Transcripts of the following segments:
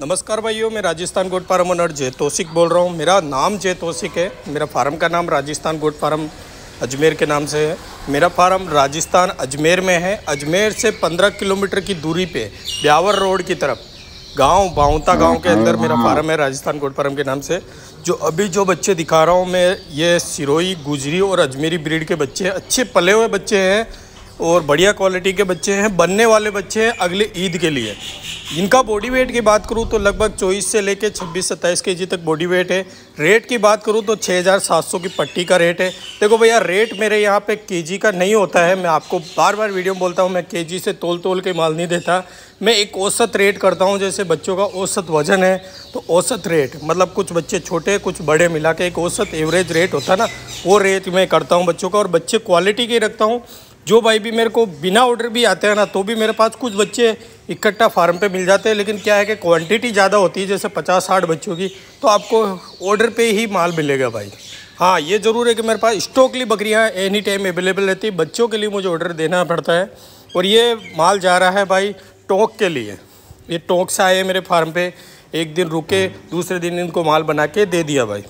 नमस्कार भाइयों मैं राजस्थान गोट फार्म ओनर जय तोसिक बोल रहा हूँ मेरा नाम जय तोसिक है मेरा फार्म का नाम राजस्थान गोट फार्म अजमेर के नाम से है मेरा फार्म राजस्थान अजमेर में है अजमेर से 15 किलोमीटर की दूरी पे ब्यावर रोड की तरफ गांव बाउंता गांव के अंदर मेरा हाँ। फार्म है राजस्थान गोट फार्म के नाम से जो अभी जो बच्चे दिखा रहा हूँ मैं ये सिरोई गुजरी और अजमेरी ब्रीड के बच्चे अच्छे पले हुए बच्चे हैं और बढ़िया क्वालिटी के बच्चे हैं बनने वाले बच्चे हैं अगले ईद के लिए इनका बॉडी वेट की बात करूँ तो लगभग चौबीस से लेकर छब्बीस सत्ताईस के जी तक बॉडी वेट है रेट की बात करूँ तो 6,700 की पट्टी का रेट है देखो भैया रेट मेरे यहाँ पे केजी का नहीं होता है मैं आपको बार बार वीडियो में बोलता हूँ मैं जी से तोल तोल के माल नहीं देता मैं एक औसत रेट करता हूँ जैसे बच्चों का औसत वजन है तो औसत रेट मतलब कुछ बच्चे छोटे कुछ बड़े मिला के एक औसत एवरेज रेट होता है ना वो रेट मैं करता हूँ बच्चों का और बच्चे क्वालिटी के रखता हूँ जो भाई भी मेरे को बिना ऑर्डर भी आते हैं ना तो भी मेरे पास कुछ बच्चे इकट्ठा फार्म पे मिल जाते हैं लेकिन क्या है कि क्वांटिटी ज़्यादा होती है जैसे पचास साठ बच्चों की तो आपको ऑर्डर पे ही माल मिलेगा भाई हाँ ये ज़रूर है कि मेरे पास स्टोकली बकरियाँ एनी टाइम अवेलेबल रहती है बच्चों के लिए मुझे ऑर्डर देना पड़ता है और ये माल जा रहा है भाई टोंक के लिए ये टोंक से आए मेरे फार्म पर एक दिन रुके दूसरे दिन इनको माल बना के दे दिया भाई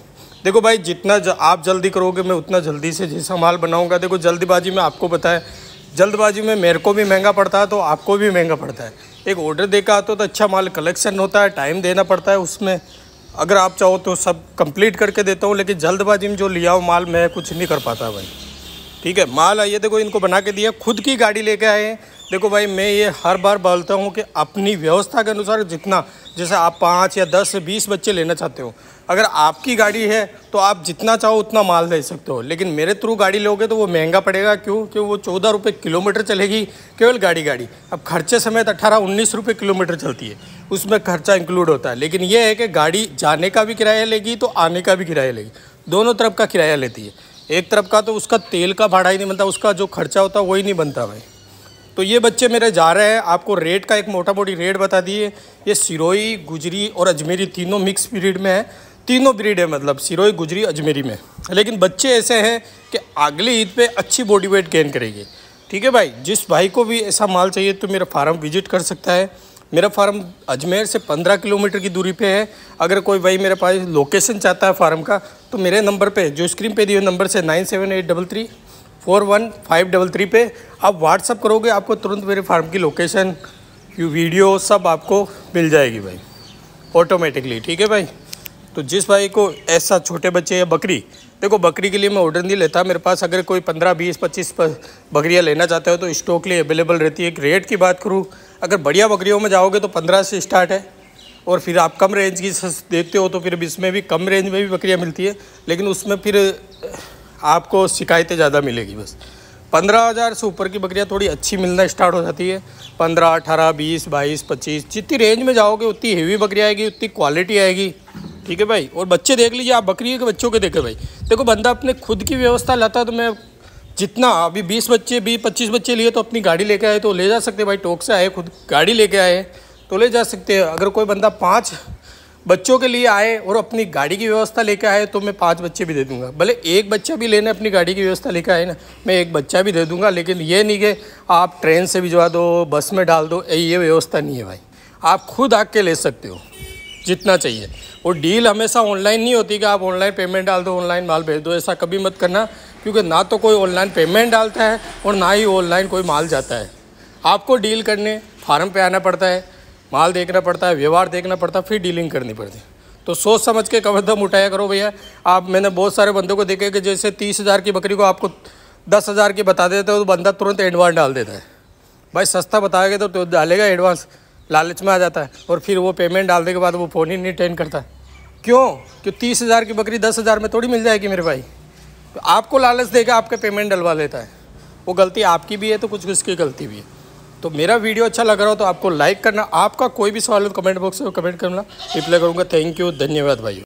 देखो भाई जितना आप जल्दी करोगे मैं उतना जल्दी से जैसा माल बनाऊँगा देखो जल्दबाजी में आपको बताया जल्दबाजी में मेरे को भी महंगा पड़ता है तो आपको भी महंगा पड़ता है एक ऑर्डर दे के आते हो तो अच्छा माल कलेक्शन होता है टाइम देना पड़ता है उसमें अगर आप चाहो तो सब कंप्लीट करके देता हूँ लेकिन जल्दबाजी में जो लिया हो माल मैं कुछ नहीं कर पाता भाई ठीक है माल आइए देखो इनको बना के दिया खुद की गाड़ी लेके आए देखो भाई मैं ये हर बार बोलता हूँ कि अपनी व्यवस्था के अनुसार जितना जैसे आप पाँच या दस से बीस बच्चे लेना चाहते हो अगर आपकी गाड़ी है तो आप जितना चाहो उतना माल दे सकते हो लेकिन मेरे थ्रू गाड़ी लोगे तो वो महंगा पड़ेगा क्यों कि वो चौदह रुपये किलोमीटर चलेगी केवल गाड़ी गाड़ी अब खर्चे समेत अट्ठारह उन्नीस रुपये किलोमीटर चलती है उसमें खर्चा इंक्लूड होता है लेकिन ये है कि गाड़ी जाने का भी किराया लेगी तो आने का भी किराया लेगी दोनों तरफ का किराया लेती है एक तरफ का तो उसका तेल का भाड़ा ही नहीं बनता उसका जो खर्चा होता है वही नहीं बनता भाई तो ये बच्चे मेरे जा रहे हैं आपको रेट का एक मोटा मोटी रेट बता दिए ये सिरोई गुजरी और अजमेरी तीनों मिक्स ब्रीड में है तीनों ब्रीड है मतलब सिरोई गुजरी अजमेरी में लेकिन बच्चे ऐसे हैं कि अगली ईद पे अच्छी बॉडी वेट गेन करेंगे ठीक है भाई जिस भाई को भी ऐसा माल चाहिए तो मेरा फार्म विजिट कर सकता है मेरा फार्म अजमेर से पंद्रह किलोमीटर की दूरी पे है अगर कोई भाई मेरे पास लोकेशन चाहता है फार्म का तो मेरे नंबर पे जो स्क्रीन पे दिए नंबर से nine seven eight double three four one five double three पे आप व्हाट्सअप करोगे आपको तुरंत मेरे फार्म की लोकेशन वीडियो सब आपको मिल जाएगी भाई ऑटोमेटिकली ठीक है भाई तो जिस भाई को ऐसा छोटे बच्चे या बकरी देखो बकरी के लिए मैं ऑर्डर नहीं लेता मेरे पास अगर कोई पंद्रह बीस पच्चीस बकरियाँ लेना चाहते हो तो स्टॉक लिए अवेलेबल रहती है एक रेट की बात करूँ अगर बढ़िया बकरियों में जाओगे तो पंद्रह से स्टार्ट है और फिर आप कम रेंज की देखते हो तो फिर इसमें भी कम रेंज में भी बकरियाँ मिलती है लेकिन उसमें फिर आपको शिकायतें ज़्यादा मिलेगी बस पंद्रह हज़ार से ऊपर की बकरियाँ थोड़ी अच्छी मिलना स्टार्ट हो जाती है पंद्रह अठारह बीस बाईस पच्चीस जितनी रेंज में जाओगे उतनी हेवी बकरी आएगी उतनी क्वालिटी आएगी ठीक है भाई और बच्चे देख लीजिए आप बकरी के बच्चों के देखें भाई देखो बंदा अपने खुद की व्यवस्था लाता तो मैं जितना अभी बीस बच्चे बीस पच्चीस बच्चे लिए तो अपनी गाड़ी लेके आए तो ले जा सकते भाई टोक से आए खुद गाड़ी लेके आए तो ले जा सकते हैं अगर कोई बंदा पाँच बच्चों के लिए आए और अपनी गाड़ी की व्यवस्था लेकर आए तो मैं पाँच बच्चे भी दे दूंगा भले एक बच्चा भी लेने अपनी गाड़ी की व्यवस्था लेकर आए ना मैं एक बच्चा भी दे दूंगा लेकिन ये नहीं कि आप ट्रेन से भिजवा दो बस में डाल दो ये व्यवस्था नहीं है भाई आप खुद आके ले सकते हो जितना चाहिए और डील हमेशा ऑनलाइन नहीं होती कि आप ऑनलाइन पेमेंट डाल दो ऑनलाइन माल भेज दो ऐसा कभी मत करना क्योंकि ना तो कोई ऑनलाइन पेमेंट डालता है और ना ही ऑनलाइन कोई माल जाता है आपको डील करने फार्म पे आना पड़ता है माल देखना पड़ता है व्यवहार देखना पड़ता है फिर डीलिंग करनी पड़ती है तो सोच समझ के कदम उठाया करो भैया आप मैंने बहुत सारे बंदों को देखे कि जैसे तीस हज़ार की बकरी को आपको दस हज़ार की बता देते हो तो बंदा तुरंत एडवांस डाल देता है भाई सस्ता बताएगा तो, तो डालेगा एडवांस लालच में आ जाता है और फिर वो पेमेंट डालने के बाद वो फ़ोन ही नहीं टेन करता क्यों क्यों तीस हज़ार की बकरी दस हज़ार में थोड़ी मिल जाएगी मेरे भाई तो आपको लालच देगा आपका पेमेंट डलवा लेता है वो गलती आपकी भी है तो कुछ उसकी गलती भी है तो मेरा वीडियो अच्छा लग रहा हो तो आपको लाइक करना आपका कोई भी सवाल हो तो कमेंट बॉक्स में कमेंट करना रिप्लाई करूँगा थैंक यू धन्यवाद भाई